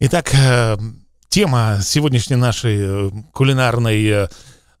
Итак, э, тема сегодняшней нашей э, кулинарной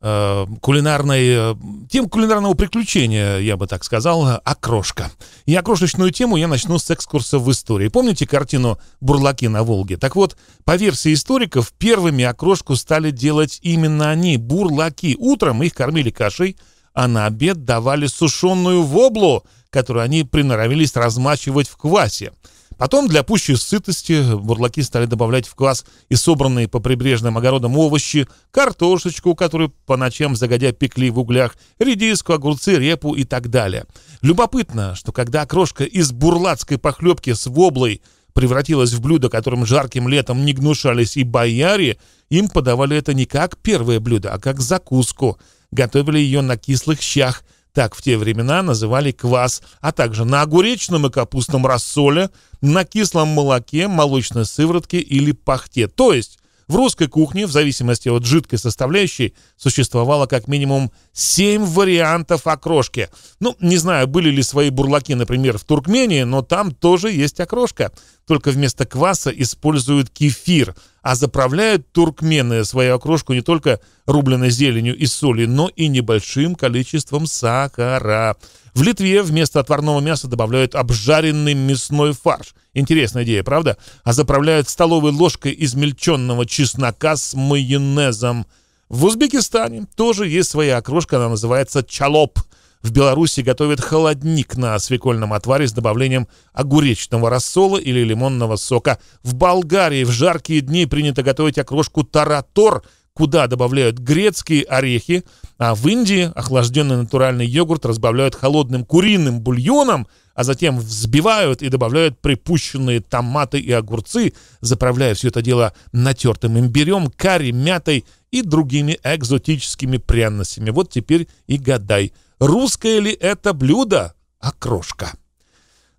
э, кулинарной, тем кулинарного приключения, я бы так сказал, окрошка. И окрошечную тему я начну с экскурса в истории. Помните картину «Бурлаки на Волге»? Так вот, по версии историков, первыми окрошку стали делать именно они, бурлаки. Утром их кормили кашей, а на обед давали сушеную воблу, которую они приноровились размачивать в квасе. Потом для пущей сытости бурлаки стали добавлять в квас и собранные по прибрежным огородам овощи, картошечку, которую по ночам загодя пекли в углях, редиску, огурцы, репу и так далее. Любопытно, что когда крошка из бурлацкой похлебки с воблой превратилась в блюдо, которым жарким летом не гнушались и бояре, им подавали это не как первое блюдо, а как закуску. Готовили ее на кислых щах – так в те времена называли квас, а также на огуречном и капустном рассоле, на кислом молоке, молочной сыворотке или пахте. То есть в русской кухне, в зависимости от жидкой составляющей, существовало как минимум 7 вариантов окрошки. Ну, не знаю, были ли свои бурлаки, например, в Туркмении, но там тоже есть окрошка только вместо кваса используют кефир, а заправляют туркмены свою окрошку не только рубленой зеленью и солью, но и небольшим количеством сахара. В Литве вместо отварного мяса добавляют обжаренный мясной фарш. Интересная идея, правда? А заправляют столовой ложкой измельченного чеснока с майонезом. В Узбекистане тоже есть своя окрошка, она называется чалоп – в Беларуси готовят холодник на свекольном отваре с добавлением огуречного рассола или лимонного сока. В Болгарии в жаркие дни принято готовить окрошку таратор, куда добавляют грецкие орехи, а в Индии охлажденный натуральный йогурт разбавляют холодным куриным бульоном, а затем взбивают и добавляют припущенные томаты и огурцы, заправляя все это дело натертым имбирем, карри, мятой и другими экзотическими пряностями. Вот теперь и гадай – русское ли это блюдо, окрошка. А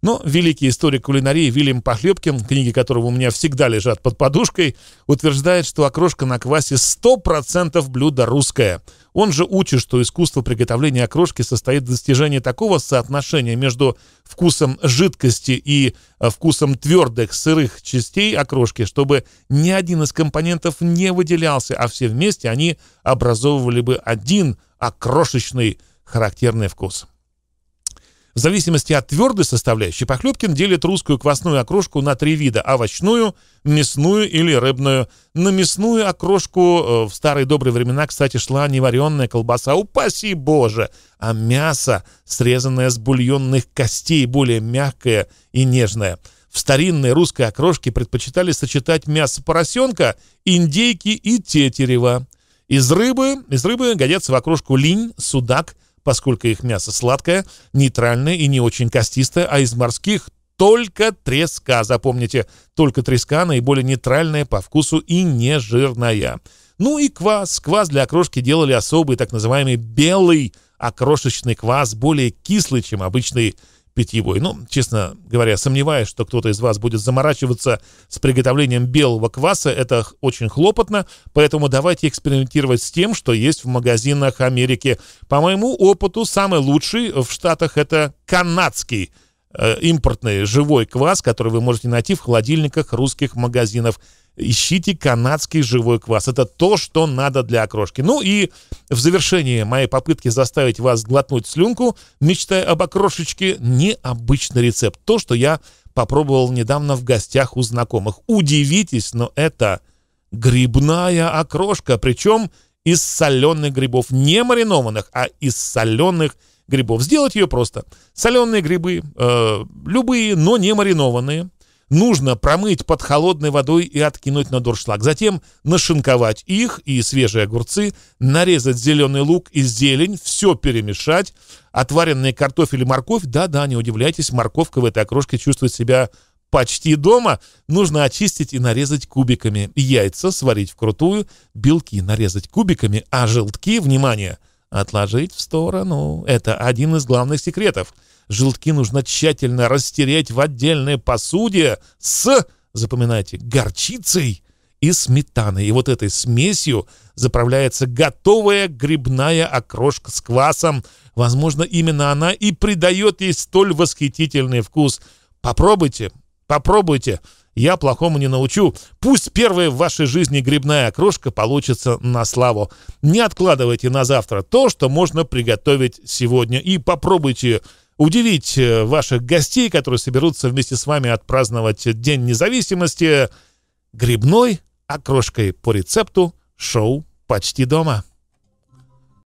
Но великий историк кулинарии Вильям Похлебкин, книги которого у меня всегда лежат под подушкой, утверждает, что окрошка на квасе 100% блюдо русское. Он же учит, что искусство приготовления окрошки состоит в достижении такого соотношения между вкусом жидкости и э, вкусом твердых сырых частей окрошки, чтобы ни один из компонентов не выделялся, а все вместе они образовывали бы один окрошечный характерный вкус. В зависимости от твердой составляющей Похлебкин делит русскую квасную окрошку на три вида – овощную, мясную или рыбную. На мясную окрошку э, в старые добрые времена, кстати, шла не вареная колбаса, упаси боже, а мясо, срезанное с бульонных костей, более мягкое и нежное. В старинной русской окрошке предпочитали сочетать мясо поросенка, индейки и тетерева. Из рыбы, из рыбы годятся в окрошку линь, судак – поскольку их мясо сладкое, нейтральное и не очень костистое, а из морских только треска, запомните, только треска наиболее нейтральная по вкусу и не жирная. Ну и квас. Квас для окрошки делали особый, так называемый белый, окрошечный квас более кислый, чем обычный питьевой. Ну, честно говоря, сомневаюсь, что кто-то из вас будет заморачиваться с приготовлением белого кваса. Это очень хлопотно, поэтому давайте экспериментировать с тем, что есть в магазинах Америки. По моему опыту, самый лучший в Штатах это канадский э, импортный живой квас, который вы можете найти в холодильниках русских магазинов ищите канадский живой квас. Это то, что надо для окрошки. Ну и в завершении моей попытки заставить вас глотнуть слюнку, мечтая об окрошечке, необычный рецепт. То, что я попробовал недавно в гостях у знакомых. Удивитесь, но это грибная окрошка, причем из соленых грибов, не маринованных, а из соленых грибов. Сделать ее просто. Соленые грибы, э, любые, но не маринованные, нужно промыть под холодной водой и откинуть на дуршлаг. Затем нашинковать их и свежие огурцы, нарезать зеленый лук и зелень, все перемешать. Отваренный картофель и морковь, да-да, не удивляйтесь, морковка в этой окрошке чувствует себя почти дома, нужно очистить и нарезать кубиками. Яйца сварить вкрутую, белки нарезать кубиками, а желтки, внимание – Отложить в сторону — это один из главных секретов. Желтки нужно тщательно растереть в отдельное посуде с, запоминайте, горчицей и сметаной. И вот этой смесью заправляется готовая грибная окрошка с квасом. Возможно, именно она и придает ей столь восхитительный вкус. Попробуйте, попробуйте я плохому не научу. Пусть первая в вашей жизни грибная окрошка получится на славу. Не откладывайте на завтра то, что можно приготовить сегодня. И попробуйте удивить э, ваших гостей, которые соберутся вместе с вами отпраздновать День независимости грибной окрошкой а по рецепту шоу «Почти дома».